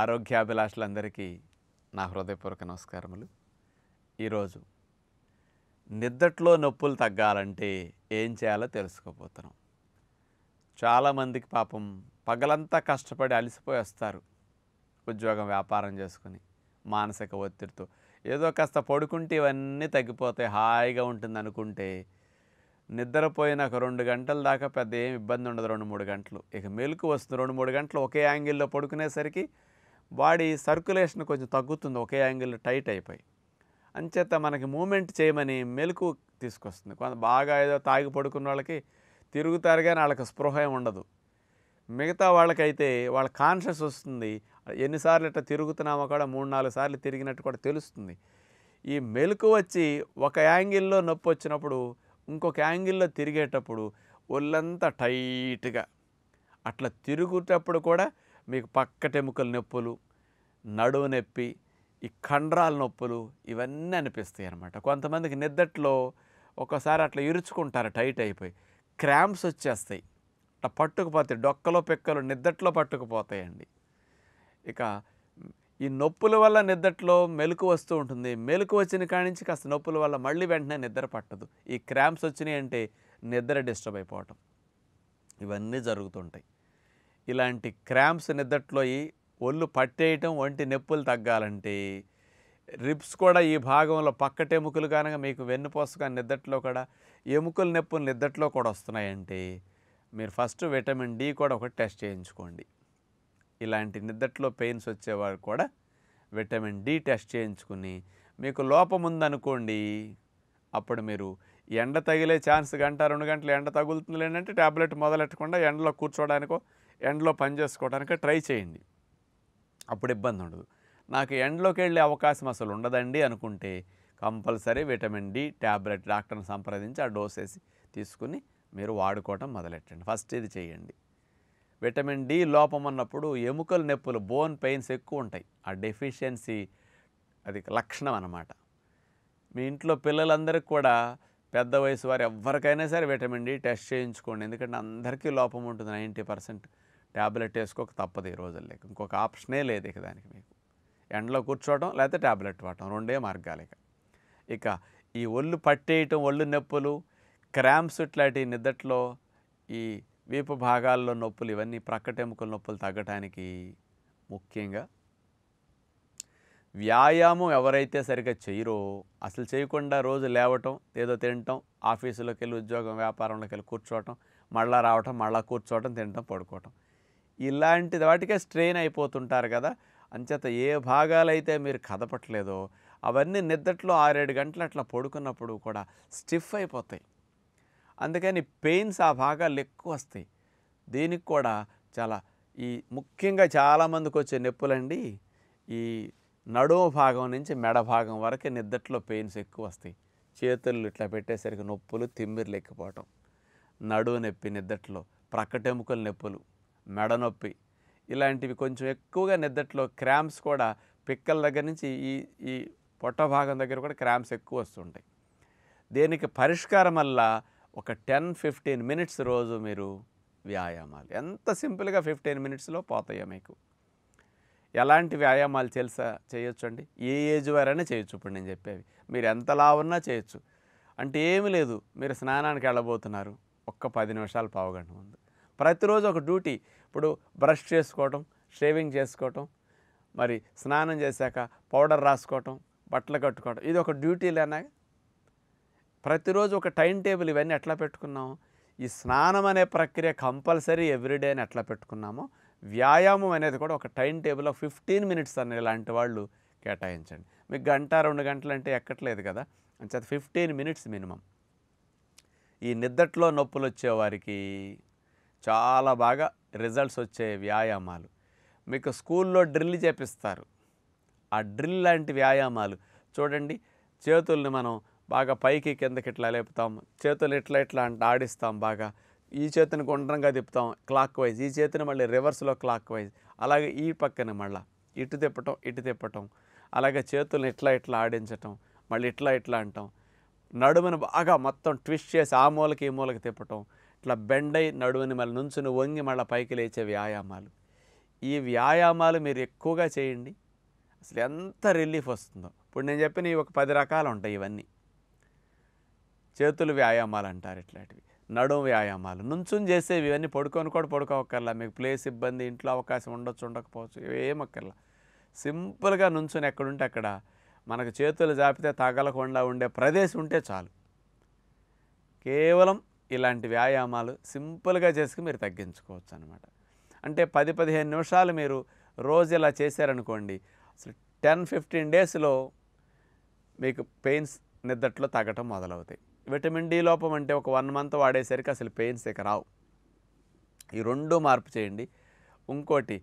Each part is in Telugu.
ఆరోగ్యాభిలాషులందరికీ నా హృదయపూర్వక నమస్కారములు ఈరోజు నిద్దట్లో నొప్పులు తగ్గాలంటే ఏం చేయాలో తెలుసుకోపోతున్నాం చాలామందికి పాపం పగలంతా కష్టపడి అలసిపోయి వస్తారు ఉద్యోగం వ్యాపారం చేసుకుని మానసిక ఒత్తిడితో ఏదో కాస్త పడుకుంటే ఇవన్నీ తగ్గిపోతాయి హాయిగా ఉంటుంది అనుకుంటే నిద్రపోయిన ఒక రెండు గంటల దాకా పెద్ద ఏం ఇబ్బంది ఉండదు రెండు మూడు గంటలు ఇక మెలకు వస్తుంది రెండు మూడు గంటలు ఒకే యాంగిల్లో పడుకునేసరికి బాడీ సర్క్యులేషన్ కొంచెం తగ్గుతుంది ఒకే యాంగిల్ టైట్ అయిపోయి అంచేత మనకి మూమెంట్ చేయమని మెలకు తీసుకొస్తుంది కొంత బాగా ఏదో తాగి పడుకున్న వాళ్ళకి తిరుగుతారు కానీ వాళ్ళకి స్పృహ ఉండదు మిగతా వాళ్ళకైతే వాళ్ళ కాన్షియస్ వస్తుంది ఎన్నిసార్లు ఇట్లా తిరుగుతున్నామో కూడా మూడు నాలుగు సార్లు తిరిగినట్టు కూడా తెలుస్తుంది ఈ మెలకు వచ్చి ఒక యాంగిల్లో నొప్పి వచ్చినప్పుడు ఇంకొక యాంగిల్లో తిరిగేటప్పుడు ఒళ్ళంతా టైట్గా అట్లా తిరుగుటప్పుడు కూడా మీకు పక్కటెముకల నొప్పులు నడువు నొప్పి ఈ కండరాల నొప్పులు ఇవన్నీ అనిపిస్తాయి అనమాట కొంతమందికి నిద్దట్లో ఒకసారి అట్లా ఇరుచుకుంటారు టైట్ అయిపోయి క్రాంప్స్ వచ్చేస్తాయి అట్లా పట్టుకుపోతాయి డొక్కలో పెక్కలు నిద్దట్లో పట్టుకుపోతాయండి ఇక ఈ నొప్పుల వల్ల నిద్దట్లో మెలకు వస్తూ ఉంటుంది మెలకు వచ్చిన కాడి నుంచి కాస్త నొప్పుల వల్ల మళ్ళీ వెంటనే నిద్ర పట్టదు ఈ క్రాంప్స్ వచ్చినాయి అంటే నిద్ర డిస్టర్బ్ అయిపోవటం ఇవన్నీ జరుగుతుంటాయి ఇలాంటి క్రాంప్స్ నిద్దట్లో ఒళ్ళు పట్టేయటం వంటి నొప్పులు తగ్గాలంటే రిప్స్ కూడా ఈ భాగంలో ఎముకలు కనుక మీకు వెన్నుపోసు కానీ నిద్దట్లో కూడా ఎముకలు నొప్పులు నిద్దట్లో కూడా వస్తున్నాయంటే మీరు ఫస్ట్ విటమిన్ డి కూడా ఒకటి టెస్ట్ చేయించుకోండి ఇలాంటి నిద్దట్లో పెయిన్స్ వచ్చేవారు కూడా విటమిన్ డి టెస్ట్ చేయించుకుని మీకు లోపం ఉందనుకోండి అప్పుడు మీరు ఎండ తగిలే ఛాన్స్ గంట రెండు గంటలు ఎండ తగులుతుంది లేదంటే ట్యాబ్లెట్ మొదలెట్టకుండా ఎండలో కూర్చోవడానికో ఎండలో పని చేసుకోవడానికో ట్రై చేయండి అప్పుడు ఇబ్బంది ఉండదు నాకు ఎండ్లోకి వెళ్ళే అవకాశం అసలు ఉండదండి అనుకుంటే కంపల్సరీ విటమిన్ డి ట్యాబ్లెట్ డాక్టర్ని సంప్రదించి ఆ డోస్ వేసి తీసుకుని మీరు వాడుకోవటం మొదలెట్టండి ఫస్ట్ ఇది చేయండి విటమిన్ డి లోపం అన్నప్పుడు ఎముకలు నొప్పులు బోన్ పెయిన్స్ ఎక్కువ ఉంటాయి ఆ డెఫిషియన్సీ అది లక్షణం అన్నమాట మీ ఇంట్లో పిల్లలందరికీ కూడా పెద్ద వయసు వారు ఎవరికైనా సరే విటమిన్ డి టెస్ట్ చేయించుకోండి ఎందుకంటే అందరికీ లోపం ఉంటుంది నైంటీ పర్సెంట్ ట్యాబ్లెట్ వేసుకోక తప్పదు ఈ రోజుల్లో ఇంకొక ఆప్షనే లేదు ఇక దానికి మీకు ఎండలో కూర్చోవడం లేకపోతే ట్యాబ్లెట్ వాడటం రెండే మార్గాలు ఇక ఇక ఈ ఒళ్ళు పట్టేయటం ఒళ్ళు నొప్పులు క్రాంప్స్ ఇట్లాంటి నిద్దట్లో ఈ వీపు భాగాల్లో నొప్పులు ఇవన్నీ ప్రక్కటెముకల నొప్పులు తగ్గటానికి ముఖ్యంగా వ్యాయామం ఎవరైతే సరిగ్గా చేయరో అసలు చేయకుండా రోజు లేవటం ఏదో తినటం ఆఫీసులోకి వెళ్ళి ఉద్యోగం వ్యాపారంలోకి వెళ్ళి కూర్చోవటం మళ్ళా రావటం మళ్ళా కూర్చోవటం తినటం పడుకోవటం ఇలాంటి వాటికే స్ట్రెయిన్ అయిపోతుంటారు కదా అంచేత ఏ భాగాలైతే మీరు కదపట్లేదో అవన్నీ నిద్దట్లో ఆరేడు గంటలు అట్లా పడుకున్నప్పుడు కూడా స్టిఫ్ అయిపోతాయి అందుకని పెయిన్స్ ఆ భాగాలు ఎక్కువ వస్తాయి దీనికి కూడా చాలా ఈ ముఖ్యంగా చాలామందికి వచ్చే నొప్పులండి ఈ నడుము భాగం నుంచి మెడ భాగం వరకు నిద్దట్లో పెయిన్స్ ఎక్కువ వస్తాయి చేతులు ఇట్లా పెట్టేసరికి నొప్పులు తిమ్మిర్లు ఎక్కిపోవటం నడువు నొప్పి నిద్దట్లో ప్రక్కటెముకల నొప్పులు మెడనొప్పి ఇలాంటివి కొంచెం ఎక్కువగా నిద్దట్లో క్రామ్స్ కూడా పిక్కల దగ్గర నుంచి ఈ ఈ పొట్ట భాగం దగ్గర కూడా క్రామ్స్ ఎక్కువ వస్తుంటాయి దీనికి పరిష్కారం వల్ల ఒక టెన్ ఫిఫ్టీన్ మినిట్స్ రోజు మీరు వ్యాయామాలు ఎంత సింపుల్గా ఫిఫ్టీన్ మినిట్స్లో పోతాయో మీకు ఎలాంటి వ్యాయామాలు తెలుసా చేయొచ్చు అండి ఏ ఏజ్ వారైనా చేయొచ్చు ఇప్పుడు నేను చెప్పేవి మీరు ఎంతలా ఉన్నా చేయొచ్చు అంటే ఏమి లేదు మీరు స్నానానికి వెళ్ళబోతున్నారు ఒక్క పది నిమిషాలు పావుగంట ముందు ప్రతిరోజు ఒక డ్యూటీ ఇప్పుడు బ్రష్ చేసుకోవటం షేవింగ్ చేసుకోవటం మరి స్నానం చేశాక పౌడర్ రాసుకోవటం బట్టలు కట్టుకోవటం ఇది ఒక డ్యూటీలేనా ప్రతిరోజు ఒక టైం టేబుల్ ఇవన్నీ ఎట్లా పెట్టుకున్నాము ఈ స్నానం అనే ప్రక్రియ కంపల్సరీ ఎవ్రీడే అని ఎట్లా పెట్టుకున్నామో వ్యాయామం అనేది కూడా ఒక time table of fifteen minutes అని ఇలాంటి వాళ్ళు కేటాయించండి మీకు గంట రెండు గంటలు అంటే ఎక్కట్లేదు కదా అని అంచేత ఫిఫ్టీన్ మినిట్స్ మినిమం ఈ నిద్దట్లో నొప్పులు వచ్చేవారికి చాలా బాగా రిజల్ట్స్ వచ్చే వ్యాయామాలు మీకు స్కూల్లో డ్రిల్ చేపిస్తారు ఆ డ్రిల్ లాంటి వ్యాయామాలు చూడండి చేతుల్ని మనం బాగా పైకి కిందకి ఇట్లా లేపుతాం చేతులు ఇట్లా ఇట్లా అంటే ఆడిస్తాం బాగా ఈ చేతిని గుండ్రంగా తిప్పుతాం క్లాక్ వైజ్ ఈ చేతిని మళ్ళీ రివర్స్లో క్లాక్ వైజ్ అలాగే ఈ పక్కన మళ్ళీ ఇటు తిప్పటం ఇటు తిప్పటం అలాగే చేతులను ఇట్లా ఇట్లా ఆడించటం మళ్ళీ ఇట్లా ఇట్లా అంటాం నడుమును బాగా మొత్తం ట్విస్ట్ చేసి ఆ మూలకి ఈ మూలకి తిప్పటం ఇట్లా బెండై నడువుని మళ్ళీ నుంచుని వంగి మళ్ళీ పైకి లేచే వ్యాయామాలు ఈ వ్యాయామాలు మీరు ఎక్కువగా చేయండి అసలు ఎంత రిలీఫ్ వస్తుందో ఇప్పుడు నేను చెప్పిన ఒక పది రకాలు ఉంటాయి ఇవన్నీ చేతులు వ్యాయామాలు అంటారు ఇట్లాంటివి నడుము వ్యాయామాలు నుంచుని చేసేవి ఇవన్నీ పడుకొని కూడా పడుకోవక్కర్లా మీకు ప్లేస్ ఇబ్బంది ఇంట్లో అవకాశం ఉండొచ్చు ఉండకపోవచ్చు ఏమక్కర్లా సింపుల్గా నుంచుని ఎక్కడుంటే అక్కడ మనకు చేతులు జాపితే తగలకుండా ఉండే ప్రదేశం ఉంటే చాలు కేవలం ఇలాంటి వ్యాయామాలు సింపుల్గా చేసుకుని మీరు తగ్గించుకోవచ్చు అనమాట అంటే పది పదిహేను నిమిషాలు మీరు రోజు ఇలా చేశారనుకోండి అసలు టెన్ ఫిఫ్టీన్ డేస్లో మీకు పెయిన్స్ నిద్దట్లో తగ్గటం మొదలవుతాయి విటమిన్ డి లోపం అంటే ఒక వన్ మంత్ వాడేసరికి అసలు పెయిన్స్ ఇక రావు ఈ రెండు మార్పు చేయండి ఇంకోటి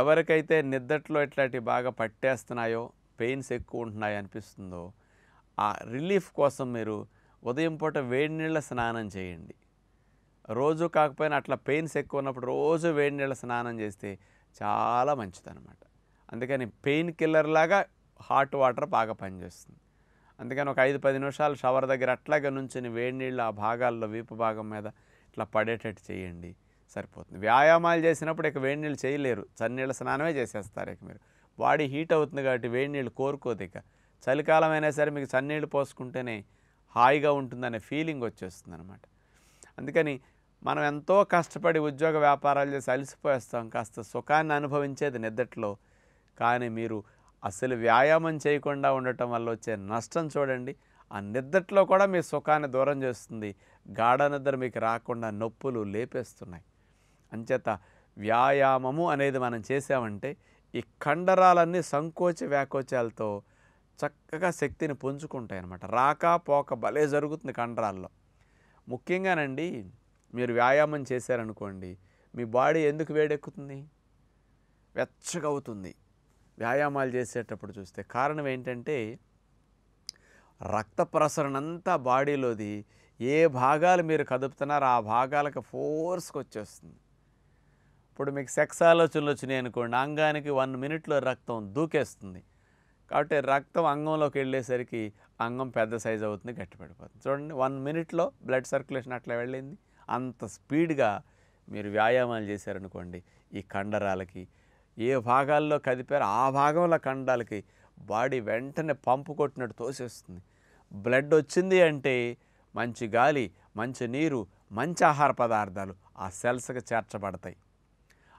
ఎవరికైతే నిద్దట్లో ఇట్లాంటివి బాగా పట్టేస్తున్నాయో పెయిన్స్ ఎక్కువ ఉంటున్నాయో అనిపిస్తుందో ఆ రిలీఫ్ కోసం మీరు ఉదయం పూట వేడి నీళ్ళ స్నానం చేయండి రోజు కాకపోయినా అట్లా పెయిన్స్ ఎక్కువ ఉన్నప్పుడు రోజు వేడి నీళ్ళ స్నానం చేస్తే చాలా మంచిదన్నమాట అందుకని పెయిన్ కిల్లర్ లాగా హాట్ వాటర్ బాగా పనిచేస్తుంది అందుకని ఒక ఐదు పది నిమిషాలు షవర్ దగ్గర అట్లాగే నుంచి వేడి నీళ్ళు ఆ భాగాల్లో వీపు భాగం మీద ఇట్లా పడేటట్టు చేయండి సరిపోతుంది వ్యాయామాలు చేసినప్పుడు ఇక వేడి నీళ్ళు చేయలేరు చన్నీళ్ళ స్నానమే చేసేస్తారు ఇక మీరు బాడీ హీట్ అవుతుంది కాబట్టి వేడి నీళ్ళు కోరుకోదు ఇక చలికాలం అయినా సరే మీకు చన్నీళ్ళు పోసుకుంటేనే హాయిగా ఉంటుందనే ఫీలింగ్ వచ్చేస్తుంది అనమాట అందుకని మనం ఎంతో కష్టపడి ఉద్యోగ వ్యాపారాలు చేసి అలసిపోయేస్తాం కాస్త సుఖాన్ని అనుభవించేది నిద్దట్లో కానీ మీరు అసలు వ్యాయామం చేయకుండా ఉండటం వల్ల వచ్చే నష్టం చూడండి ఆ నిద్దట్లో కూడా మీ సుఖాన్ని దూరం చేస్తుంది గాఢ నిద్ర మీకు రాకుండా నొప్పులు లేపేస్తున్నాయి అంచేత వ్యాయామము అనేది మనం చేసామంటే ఈ కండరాలన్నీ సంకోచ వ్యాకోచాలతో చక్కగా శక్తిని పుంజుకుంటాయి అనమాట రాక పోక భలే జరుగుతుంది కండరాల్లో ముఖ్యంగానండి మీరు వ్యాయామం చేశారనుకోండి మీ బాడీ ఎందుకు వేడెక్కుతుంది వెచ్చగా అవుతుంది వ్యాయామాలు చేసేటప్పుడు చూస్తే కారణం ఏంటంటే రక్త ప్రసరణ అంతా బాడీలోది ఏ భాగాలు మీరు కదుపుతున్నారో ఆ భాగాలకు ఫోర్స్కి వచ్చేస్తుంది ఇప్పుడు మీకు సెక్స్ ఆలోచనలు వచ్చినాయి అనుకోండి అంగానికి వన్ మినిట్లో రక్తం దూకేస్తుంది కాబట్టి రక్తం అంగంలోకి వెళ్ళేసరికి అంగం పెద్ద సైజ్ అవుతుంది గట్టిపడిపోతుంది చూడండి వన్ మినిట్లో బ్లడ్ సర్క్యులేషన్ అట్లా వెళ్ళింది అంత స్పీడ్గా మీరు వ్యాయామాలు చేశారనుకోండి ఈ కండరాలకి ఏ భాగాల్లో కదిపారో ఆ భాగంలో కండరాలకి బాడీ వెంటనే పంపు కొట్టినట్టు తోసేస్తుంది బ్లడ్ వచ్చింది అంటే మంచి గాలి మంచి నీరు మంచి ఆహార పదార్థాలు ఆ సెల్స్కి చేర్చబడతాయి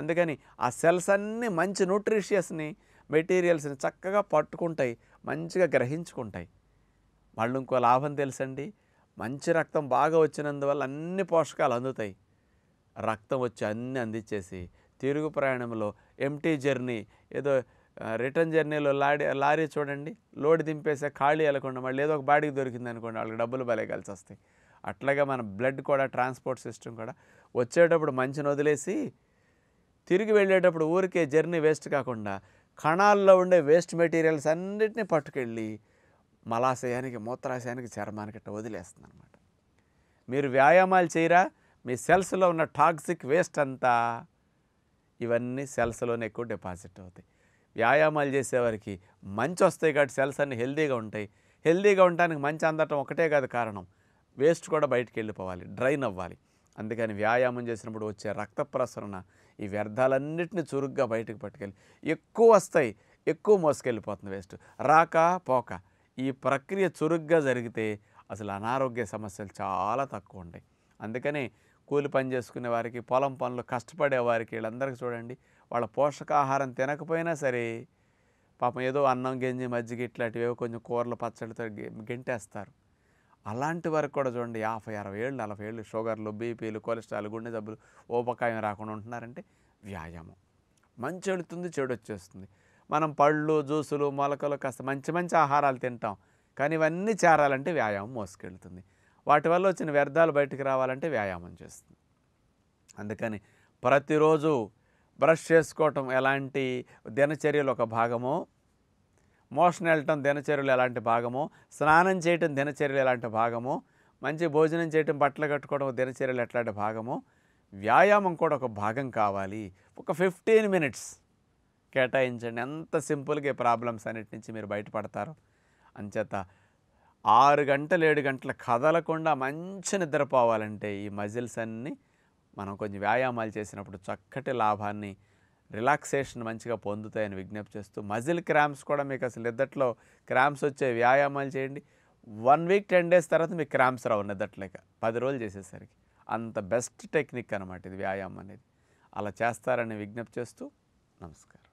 అందుకని ఆ సెల్స్ అన్నీ మంచి న్యూట్రిషియస్ని మెటీరియల్స్ని చక్కగా పట్టుకుంటాయి మంచిగా గ్రహించుకుంటాయి వాళ్ళు ఇంకో లాభం తెలుసండి మంచి రక్తం బాగా వచ్చినందువల్ల అన్ని పోషకాలు అందుతాయి రక్తం వచ్చి అన్నీ అందించేసి తిరుగు ప్రయాణంలో ఎంటీ జర్నీ ఏదో రిటర్న్ జర్నీలో లారీ లారీ చూడండి లోడ్ దింపేసే ఖాళీ వెళ్ళకుండా మళ్ళీ ఏదో ఒక బాడీకి దొరికింది అనుకోండి వాళ్ళకి డబ్బులు భలే కలిసి వస్తాయి అట్లాగే మన బ్లడ్ కూడా ట్రాన్స్పోర్ట్ సిస్టమ్ కూడా వచ్చేటప్పుడు మంచిని వదిలేసి తిరిగి వెళ్ళేటప్పుడు ఊరికే జర్నీ వేస్ట్ కాకుండా కణాల్లో ఉండే వేస్ట్ మెటీరియల్స్ అన్నిటినీ పట్టుకెళ్ళి మలాశయానికి మూత్రాశయానికి చర్మానికి వదిలేస్తుంది అనమాట మీరు వ్యాయామాలు చేయరా మీ సెల్స్లో ఉన్న టాక్సిక్ వేస్ట్ అంతా ఇవన్నీ సెల్స్లోనే ఎక్కువ డిపాజిట్ అవుతాయి వ్యాయామాలు చేసేవారికి మంచి వస్తాయి కాబట్టి సెల్స్ అన్ని హెల్దీగా ఉంటాయి హెల్దీగా ఉండడానికి మంచి అందటం ఒకటే కాదు కారణం వేస్ట్ కూడా బయటికి వెళ్ళిపోవాలి డ్రైన్ అవ్వాలి అందుకని వ్యాయామం చేసినప్పుడు వచ్చే రక్త ప్రసరణ ఈ వ్యర్థాలన్నింటినీ చురుగ్గా బయటకు పట్టుకెళ్ళి ఎక్కువ వస్తాయి ఎక్కువ మోసుకెళ్ళిపోతుంది వేస్ట్ రాక పోక ఈ ప్రక్రియ చురుగ్గా జరిగితే అసలు అనారోగ్య సమస్యలు చాలా తక్కువ ఉంటాయి అందుకని కూలి పని చేసుకునే వారికి పొలం పనులు కష్టపడే వారికి వీళ్ళందరికీ చూడండి వాళ్ళ పోషకాహారం తినకపోయినా సరే పాపం ఏదో అన్నం గింజి మజ్జిగ ఇట్లాంటివి కొంచెం కూరలు పచ్చడితో గెంటేస్తారు అలాంటి వరకు కూడా చూడండి యాభై అరవై ఏళ్ళు నలభై ఏళ్ళు షుగర్లు బీపీలు కొలెస్ట్రాల్ గుండె జబ్బులు ఓపకాయం రాకుండా ఉంటున్నారంటే వ్యాయామం మంచి వెళుతుంది చెడు వచ్చేస్తుంది మనం పళ్ళు జ్యూసులు మొలకలు కాస్త మంచి మంచి ఆహారాలు తింటాం కానీ ఇవన్నీ చేరాలంటే వ్యాయామం మోసుకెళ్తుంది వాటి వల్ల వచ్చిన వ్యర్థాలు బయటకు రావాలంటే వ్యాయామం చేస్తుంది అందుకని ప్రతిరోజు బ్రష్ చేసుకోవటం ఎలాంటి దినచర్యలు ఒక భాగమో మోషన్ వెళ్ళటం దినచర్యలు ఎలాంటి భాగమో స్నానం చేయటం దినచర్యలు ఎలాంటి భాగమో మంచి భోజనం చేయటం బట్టలు కట్టుకోవడం దినచర్యలు ఎట్లాంటి భాగమో వ్యాయామం కూడా ఒక భాగం కావాలి ఒక ఫిఫ్టీన్ మినిట్స్ కేటాయించండి ఎంత సింపుల్గా ప్రాబ్లమ్స్ అన్నిటి నుంచి మీరు బయటపడతారు అంచేత ఆరు గంటలు ఏడు గంటలు కదలకుండా మంచి నిద్రపోవాలంటే ఈ మజిల్స్ అన్నీ మనం కొంచెం వ్యాయామాలు చేసినప్పుడు చక్కటి లాభాన్ని రిలాక్సేషన్ మంచిగా పొందుతాయని విజ్ఞప్తి చేస్తూ మజిల్ క్రామ్స్ కూడా మీకు అసలు నిద్దట్లో క్రామ్స్ వచ్చే వ్యాయామాలు చేయండి వన్ వీక్ టెన్ డేస్ తర్వాత మీకు క్రామ్స్ రావు నిద్దట్లేక పది రోజులు చేసేసరికి అంత బెస్ట్ టెక్నిక్ అనమాట ఇది వ్యాయామం అనేది అలా చేస్తారని విజ్ఞప్తి చేస్తూ నమస్కారం